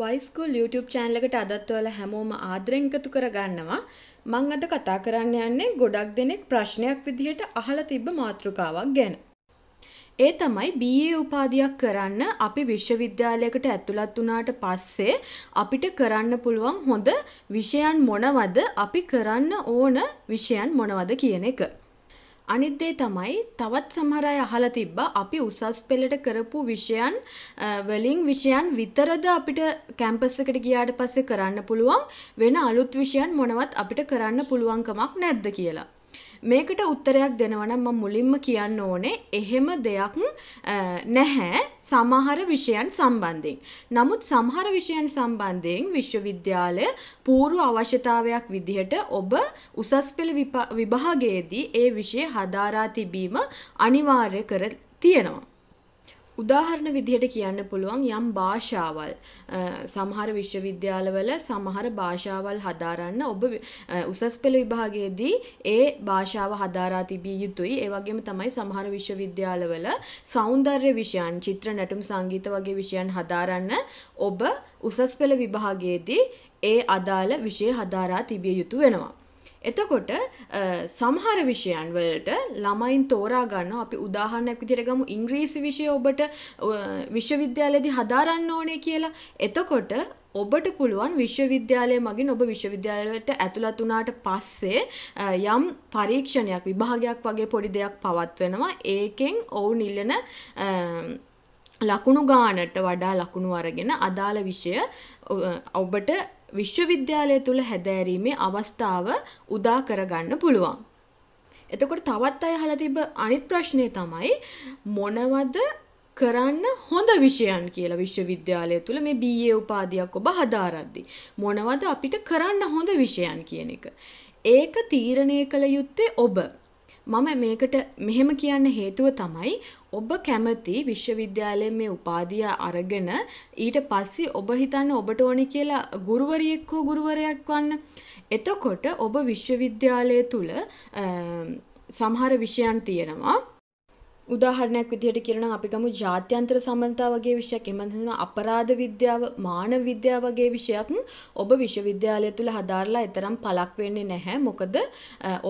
වයිස්කෝල් YouTube channel එකට අදත් ඔයාලා හැමෝම ආදරෙන් එකතු කරගන්නවා. මම අද කතා කරන්න යන්නේ ගොඩක් දෙනෙක් ප්‍රශ්නයක් විදිහට අහලා තිබ්බ මාතෘකාවක් ගැන. ඒ තමයි BA උපාධියක් කරන්න අපි විශ්වවිද්‍යාලයකට ඇතුළත් වුණාට පස්සේ අපිට කරන්න පුළුවන් හොඳ විෂයන් මොනවද අපි කරන්න ඕන විෂයන් මොනවද කියන එක. අනිත් දේ තමයි තවත් සමහර අය අහලා තිබ්බා අපි උසස් පෙළට කරපු විෂයන් වලින් විෂයන් විතරද අපිට කැම්පස් එකට ගියාට පස්සේ කරන්න පුළුවන් වෙන අලුත් විෂයන් මොනවත් අපිට කරන්න පුළුවන්කමක් නැද්ද කියලා. මේකට උත්තරයක් දෙනවනම් මම මුලින්ම කියන්න ඕනේ එහෙම දෙයක් නැහැ සමහර විෂයන් සම්බන්ධයෙන්. නමුත් සමහර විෂයන් සම්බන්ධයෙන් විශ්වවිද්‍යාලය පූර්ව අවශ්‍යතාවයක් විදිහට ඔබ උසස් පෙළ විභාගයේදී ඒ විෂය හදාරා තිබීම අනිවාර්ය කර තියෙනවා. උදාහරණ විදිහට කියන්න පුළුවන් යම් භාෂාවල් සමහර විශ්වවිද්‍යාලවල සමහර භාෂාවල් හදාරන්න ඔබ උසස් පෙළ විභාගයේදී ඒ භාෂාව හදාරා තිබිය යුතුයි ඒ වගේම තමයි සමහර විශ්වවිද්‍යාලවල සෞන්දර්ය විෂයන් චිත්‍ර නැටුම් සංගීත වගේ විෂයන් හදාරන්න ඔබ උසස් පෙළ විභාගයේදී ඒ අදාළ විෂය හදාරා තිබිය යුතු වෙනවා එතකොට සමහර විෂයන් වලට ළමයින් තෝරා ගන්න අපි උදාහරණයක් විදිහට ගමු ඉංග්‍රීසි විෂය ඔබට විශ්වවිද්‍යාලයේදී හදාරන්න ඕනේ කියලා. එතකොට ඔබට පුළුවන් විශ්වවිද්‍යාලය මගින් ඔබ විශ්වවිද්‍යාලයට ඇතුළත් වුණාට පස්සේ යම් පරීක්ෂණයක් විභාගයක් වගේ පොඩි දෙයක් පවත්වෙනවා. ඒකෙන් ඔවුන් ඉල්ලන ලකුණු ගානට වඩා ලකුණු අරගෙන අදාළ විෂය ඔබට විශ්වවිද්‍යාලය තුළ හැදෑරීමේ අවස්ථාව උදා කරගන්න පුළුවන්. එතකොට තවත් අය අහලා තිබ්බ අනිත් ප්‍රශ්නේ තමයි මොනවද කරන්න හොඳ විෂයන් කියලා විශ්වවිද්‍යාලය තුළ මේ BA උපාධියක් ඔබ හදාරද්දි මොනවද අපිට කරන්න හොඳ විෂයන් කියන එක. ඒක තීරණය කළ යුත්තේ ඔබ. මම මේකට මෙහෙම කියන්න හේතුව තමයි ඔබ කැමති විශ්වවිද්‍යාලයෙන් මේ උපාධිය අරගෙන ඊට පස්සේ ඔබ හිතන්න ඔබට ඕනි කියලා ගුරුවරියෙක් හෝ ගුරුවරයක් වන්න. එතකොට ඔබ විශ්වවිද්‍යාලය තුල සමහර විෂයන් තියෙනවා උදාහරණයක් විදිහට කියනනම් අපි ගමු ජාත්‍යන්තර සම්බන්ධතා වගේ විෂයක් එහෙම නැත්නම් අපරාධ විද්‍යාව මානව විද්‍යාව වගේ විෂයක් ඔබ විශ්වවිද්‍යාලය තුල හදාarලා එතරම් පළක් වෙන්නේ නැහැ මොකද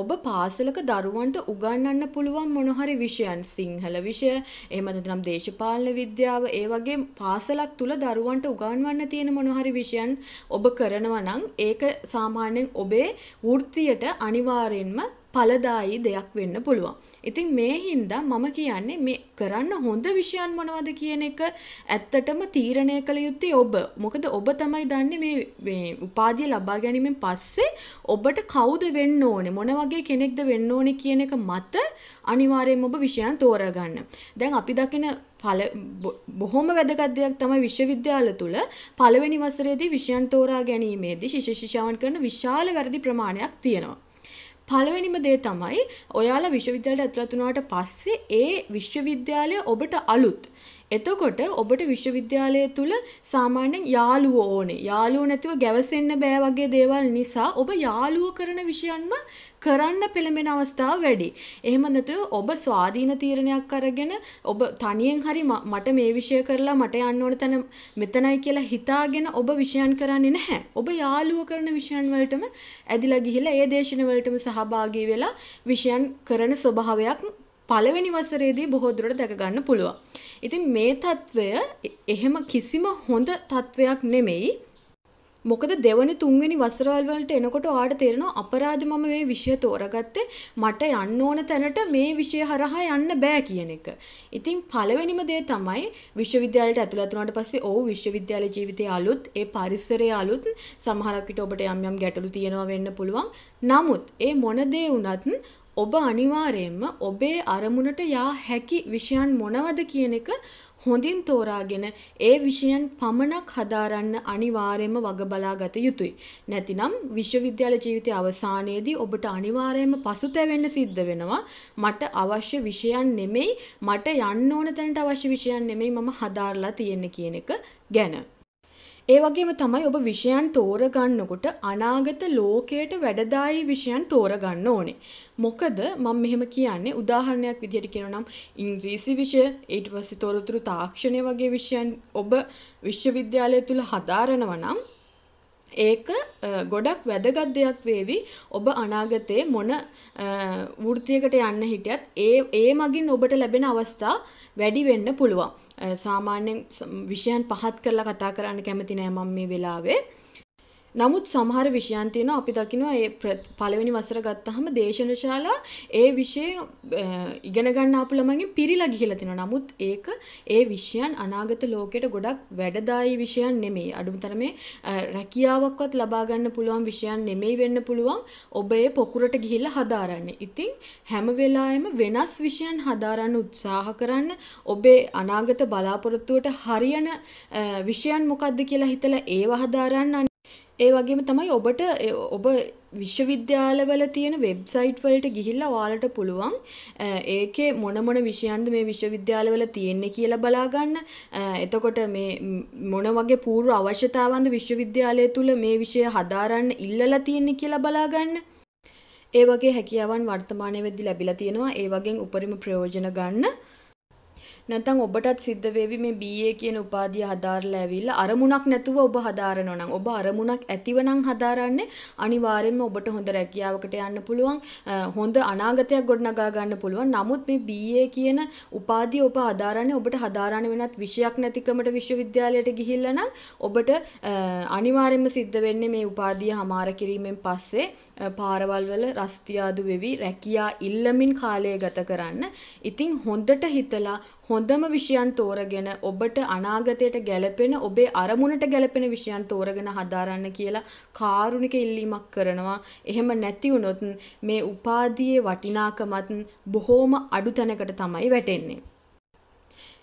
ඔබ පාසලක දරුවන්ට උගන්වන්න පුළුවන් මොන හරි විෂයන් සිංහල විෂය එහෙම නැත්නම් දේශපාලන විද්‍යාව ඒ වගේ පාසලක් තුල දරුවන්ට උගන්වන්න තියෙන මොන හරි විෂයන් ඔබ කරනවා නම් ඒක සාමාන්‍යයෙන් ඔබේ වෘත්තියට අනිවාර්යෙන්ම ඵලදායි දෙයක් වෙන්න පුළුවන්. ඉතින් මේ හින්දා මම කියන්නේ මේ කරන්න හොඳ විෂයන් මොනවද කියන එක ඇත්තටම තීරණය කළ යුත්තේ ඔබ. මොකද ඔබ තමයි දන්නේ මේ මේ උපාධිය ලබා ගැනීමෙන් පස්සේ ඔබට කවුද වෙන්න ඕනේ මොන වගේ කෙනෙක්ද වෙන්න ඕනේ කියන එක මත අනිවාර්යයෙන්ම ඔබ විෂයන් තෝරා ගන්න. දැන් අපි දකින පල බොහොම වැදගත් දෙයක් තමයි විශ්වවිද්‍යාල තුළ පළවෙනි වසරේදී විෂයන් තෝරා ගැනීමේදී ශිෂ්‍ය ශිෂ්‍යාවන් කරන විශාල වැරදි ප්‍රමාණයක් තියෙනවා. පළවෙනිම දේ තමයි ඔයාලා විශ්වවිද්‍යාලයට ඇතුළත් වුණාට පස්සේ ඒ විශ්වවිද්‍යාලය ඔබට අලුත්. එතකොට ඔබට විශ්වවිද්‍යාලය තුළ සාමාන්‍යයෙන් යාළුවෝ ඕනේ. යාළුවෝ නැතිව ගැවසෙන්න බෑ වගේ දේවල් නිසා ඔබ යාළුවෝ කරන විෂයන්ම කරන්න පෙළඹෙන අවස්ථාව වැඩි. එහෙම නැතුව ඔබ ස්වාධීන තීරණයක් අරගෙන ඔබ තනියෙන් හරි මට මේ විෂය කරලා මට යන්න ඕන තැන මෙතනයි කියලා හිතාගෙන ඔබ විෂයන් කරන්නේ නැහැ. ඔබ යාළුවෝ කරන විෂයන් වලටම ඇදිලා ගිහිලා ඒ දේශන වලටම සහභාගී වෙලා විෂයන් කරන ස්වභාවයක් පළවෙනි වසරේදී බොහෝ දුරට දැක ගන්න පුළුවන්. ඉතින් මේ తත්වය එහෙම කිසිම හොඳ తත්වයක් නෙමෙයි. මොකද දෙවනි තුන්වෙනි වසරවල් වලට එනකොට ඔයාට තේරෙනවා අපරාධ මම මේ විෂය තෝරගත්තේ මට යන්න ඕන තැනට මේ විෂය හරහා යන්න බෑ කියන එක. ඉතින් පළවෙනිම දේ තමයි විශ්වවිද්‍යාලයට ඇතුළත් වුණාට පස්සේ ඔව් විශ්වවිද්‍යාල ජීවිතයේ අලුත් ඒ පරිසරයේ අලුත් සමහරක් විට ඔබට යම් යම් ගැටලු තියෙනවා වෙන්න පුළුවන්. නමුත් ඒ මොන දේ වුණත් ඔබ අනිවාර්යයෙන්ම ඔබේ අරමුණට යා හැකි විෂයන් මොනවද කියන එක හොඳින් තෝරාගෙන ඒ විෂයන් පමණක් හදාරන්න අනිවාර්යයෙන්ම වග බලා ගත යුතුයි. නැතිනම් විශ්වවිද්‍යාල ජීවිතයේ අවසානයේදී ඔබට අනිවාර්යයෙන්ම පසුතැවෙන්න සිද්ධ වෙනවා. මට අවශ්‍ය විෂයන් නෙමෙයි, මට යන්න ඕන තැනට අවශ්‍ය විෂයන් නෙමෙයි මම හදාarලා තියෙන්නේ කියන එක ගැන. ඒ වගේම තමයි ඔබ විෂයන් තෝරගන්නකොට අනාගත ලෝකයට වැඩදායි විෂයන් තෝරගන්න ඕනේ. මොකද මම මෙහෙම කියන්නේ උදාහරණයක් විදිහට කියනවා නම් ඉංග්‍රීසි විෂය ඊට පස්සේ තොරතුරු තාක්ෂණය වගේ විෂයන් ඔබ විශ්වවිද්‍යාලය තුල හදාරනවා නම් ඒක ගොඩක් වැදගත් දෙයක් වේවි ඔබ අනාගතයේ මොන වෘත්තියකට යන්න හිටියත් ඒ ඒ මගින් ඔබට ලැබෙන අවස්ථා වැඩි වෙන්න පුළුවන්. සාමාන්‍යයෙන් විෂයන් පහත් කරලා කතා කරන්න කැමති නෑ මම මේ වෙලාවේ. නමුත් සමහර විෂයන් තියෙනවා අපි දකිනවා ඒ පළවෙනි වසර ගත්තහම දේශනශාලා ඒ විෂය ඉගෙන ගන්න ආපු ළමයින්ගෙන් පිරීලා ගිහිලා තිනවා. නමුත් ඒක ඒ විෂයන් අනාගත ලෝකයට ගොඩක් වැඩදායි විෂයන් නෙමෙයි. අඩුම තරමේ රැකියාවක්වත් ලබා ගන්න පුළුවන් විෂයන් නෙමෙයි වෙන්න පුළුවන්. ඔබ ඒ පොකුරට ගිහිල්ලා හදාරන්නේ. ඉතින් හැම වෙලාවෙම වෙනස් විෂයන් හදාරන්න උත්සාහ කරන්න ඔබේ අනාගත බලාපොරොත්තුවට හරියන විෂයන් මොකක්ද කියලා හිතලා ඒව හදාරන්න ඒ වගේම තමයි ඔබට ඔබ විශ්වවිද්‍යාලවල තියෙන වෙබ්සයිට් වලට ගිහිල්ලා ඔයාලට පුළුවන් ඒකේ මොන මොන විෂයන්ද මේ විශ්වවිද්‍යාලවල තියෙන්නේ කියලා බලා ගන්න. එතකොට මේ මොන වගේ පූර්ව අවශ්‍යතාවන්ද විශ්වවිද්‍යාලය තුල මේ විෂය හදාරන්න ඉල්ලලා තියෙන්නේ කියලා බලා ගන්න. ඒ වගේ හැකියාවන් වර්තමානයේදී ලැබිලා තියෙනවා. ඒ වගේන් උපරිම ප්‍රයෝජන ගන්න. නැත්නම් ඔබටත් සිද්ධ වේවි මේ BA කියන උපාධිය හදාරලා ඇවිල්ලා අරමුණක් නැතුව ඔබ හදාරනවා නම් ඔබ අරමුණක් ඇතිව නම් හදාරන්නේ අනිවාර්යයෙන්ම ඔබට හොඳ රැකියාවකට යන්න පුළුවන් හොඳ අනාගතයක් ගොඩනගා ගන්න පුළුවන් නමුත් මේ BA කියන උපාධිය ඔබ හදාරන්නේ ඔබට හදාරන්න වෙනත් විෂයක් නැතිකමට විශ්වවිද්‍යාලයට ගිහිල්ලා නම් ඔබට අනිවාර්යයෙන්ම සිද්ධ වෙන්නේ මේ උපාධිය හමාර කිරීමෙන් පස්සේ පාරවල් වල රස්තියාදු වෙවි රැකියා ඉල්ලමින් කාලය ගත කරන්න. ඉතින් හොඳට හිතලා හොඳම විෂයන් තෝරගෙන ඔබට අනාගතයට ගැලපෙන ඔබේ අරමුණට ගැලපෙන විෂයන් තෝරගෙන හදාරන්න කියලා කාරුණික ඉල්ලීමක් කරනවා. එහෙම නැති වුණොත් මේ උපාධියේ වටිනාකමත් බොහෝම අඩු තැනකට තමයි වැටෙන්නේ.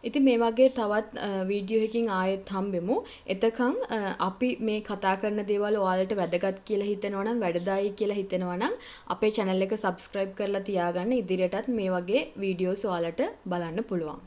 ඉතින් මේ වගේ තවත් වීඩියෝ එකකින් ආයෙත් හම්බෙමු. එතකන් අපි මේ කතා කරන දේවල් ඔයාලට වැදගත් කියලා හිතෙනවා නම් වැඩදායි කියලා හිතෙනවා නම් අපේ channel එක subscribe කරලා තියාගන්න ඉදිරියටත් මේ වගේ වීඩියෝස් ඔයාලට බලන්න පුළුවන්.